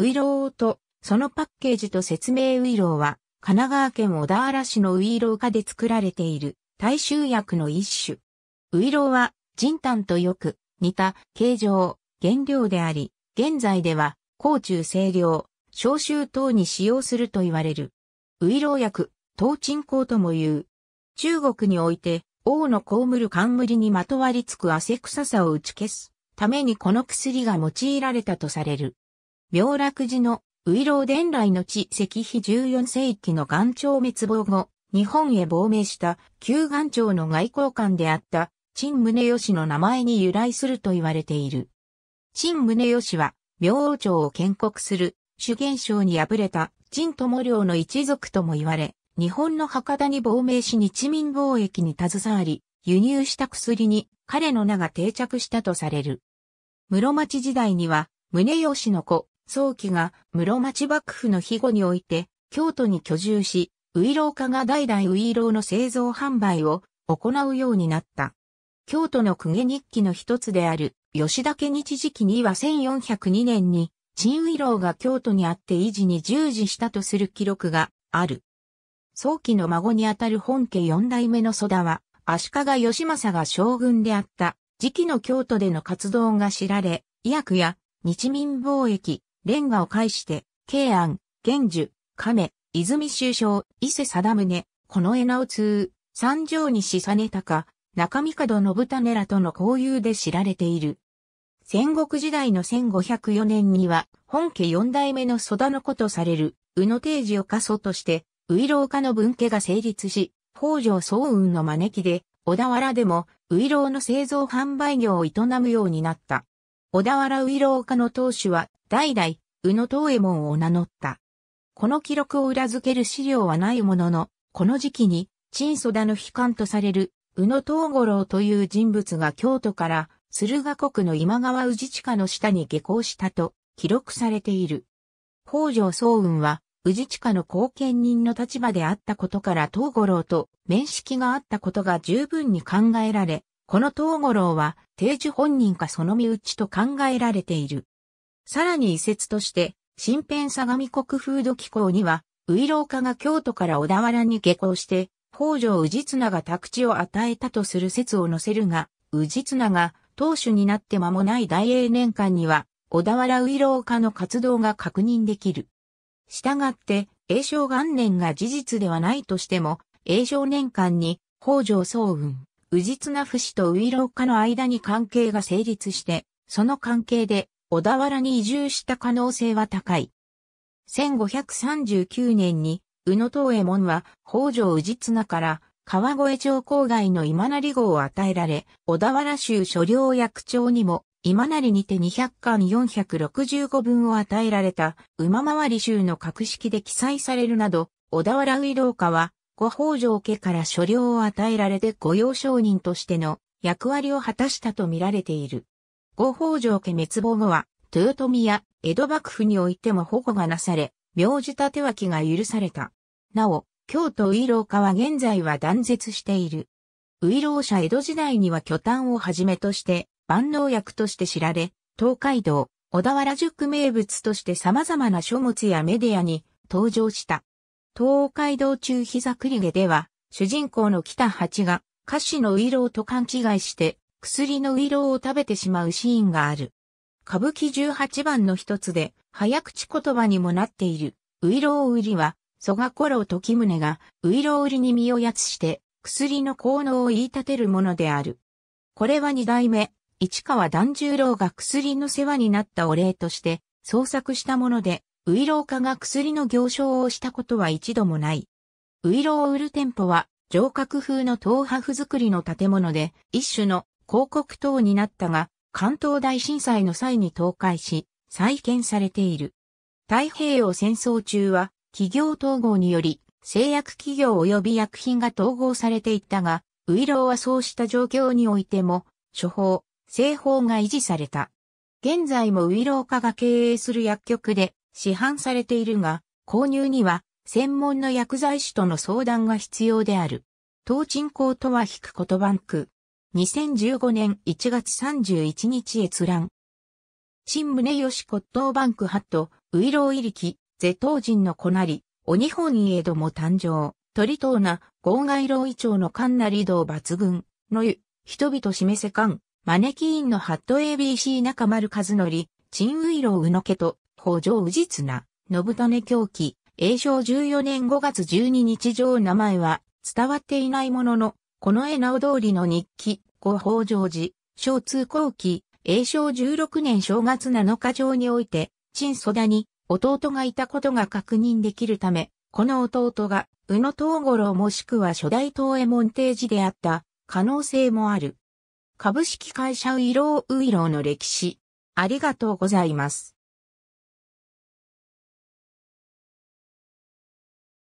ウイローと、そのパッケージと説明ウイローは、神奈川県小田原市のウイロー科で作られている大衆薬の一種。ウイローは、人炭とよく似た形状、原料であり、現在では、甲中清涼、消臭等に使用すると言われる。ウイロー薬、東鎮香とも言う。中国において、王のむる冠にまとわりつく汗臭さを打ち消すためにこの薬が用いられたとされる。妙楽寺のウー伝来の地石碑14世紀の岩頂滅亡後、日本へ亡命した旧岩頂の外交官であった陳宗義の名前に由来すると言われている。陳宗義は、明王朝を建国する主元将に敗れた陳友良の一族とも言われ、日本の博多に亡命し日民貿易に携わり、輸入した薬に彼の名が定着したとされる。室町時代には、宗義の子、早期が室町幕府の庇護において、京都に居住し、ウイロー家が代々ウイローの製造販売を行うようになった。京都の公家日記の一つである、吉田家日時期には1402年に、陳ウイローが京都にあって維持に従事したとする記録がある。早期の孫にあたる本家四代目の蘇田は、足利義政が将軍であった時期の京都での活動が知られ、医薬や日民貿易、連ガを介して、慶安、玄樹、亀、泉州将、伊勢貞宗、この江直通、三条西実高、中三門信種らとの交友で知られている。戦国時代の1504年には、本家四代目の蘇田の子とされる、宇野定治を家祖として、ウイロウ家の分家が成立し、北条早雲の招きで、小田原でも、ウイロウの製造販売業を営むようになった。小田原ウイロウ家の当主は、代々、宇野東右衛門を名乗った。この記録を裏付ける資料はないものの、この時期に、陳祖田の悲観とされる、宇野東五郎という人物が京都から、駿河国の今川氏下の下に下校したと、記録されている。北条早雲は、氏下の後見人の立場であったことから東五郎と面識があったことが十分に考えられ、この東五郎は、定寿本人かその身内と考えられている。さらに移設として、新編相模国風土機構には、ウイロー家が京都から小田原に下校して、北条氏綱が宅地を与えたとする説を載せるが、氏綱が当主になって間もない大英年間には、小田原ウイロー家の活動が確認できる。したがって、永正元年が事実ではないとしても、永正年間に北条早雲、氏綱不死とウイロー家の間に関係が成立して、その関係で小田原に移住した可能性は高い。1539年に、宇野東右衛門は北条氏綱から川越町郊外の今成号を与えられ、小田原州所領役長にも今成にて200巻465分を与えられた馬回り州の格式で記載されるなど、小田原ウ動。家は、ご北条家から所領を与えられて御用商人としての役割を果たしたと見られている。合法城家滅亡後は、豊臣や江戸幕府においても保護がなされ、名字立脇が許された。なお、京都ウイロー家は現在は断絶している。ウイロー社江戸時代には巨炭をはじめとして、万能薬として知られ、東海道、小田原宿名物として様々な書物やメディアに登場した。東海道中膝栗毛では、主人公の北八が歌詞のウイローと勘違いして、薬のウイローを食べてしまうシーンがある。歌舞伎18番の一つで、早口言葉にもなっている、ウイロー売りは、蘇我五郎時宗が、ウイロー売りに身をやつして、薬の効能を言い立てるものである。これは二代目、市川團十郎が薬の世話になったお礼として、創作したもので、ウイロー家が薬の行商をしたことは一度もない。ウイローを売る店舗は、城郭風の東派風作りの建物で、一種の広告塔になったが、関東大震災の際に倒壊し、再建されている。太平洋戦争中は、企業統合により、製薬企業及び薬品が統合されていったが、ウイローはそうした状況においても、処方、製法が維持された。現在もウイロー化が経営する薬局で市販されているが、購入には専門の薬剤師との相談が必要である。当鎮高とは引く言葉んく、2015年1月31日閲覧。新宗義骨董バンクハット、ウイロウイリキ、ゼトウジンのこなり、お日本家ども誕生、鳥刀な、号外老医長の神なり道抜群、の湯、人々示せマネキーンのハット ABC 中丸和則、陳ウイロウのけと、北条宇実な、信種狂気、永正14年5月12日上名前は、伝わっていないものの、この絵直通りの日記、ご法上寺、小通後期、永正16年正月7日上において、陳祖田に弟がいたことが確認できるため、この弟が、宇野東五郎もしくは初代東江門定寺であった可能性もある。株式会社ウイローウイローの歴史。ありがとうございます。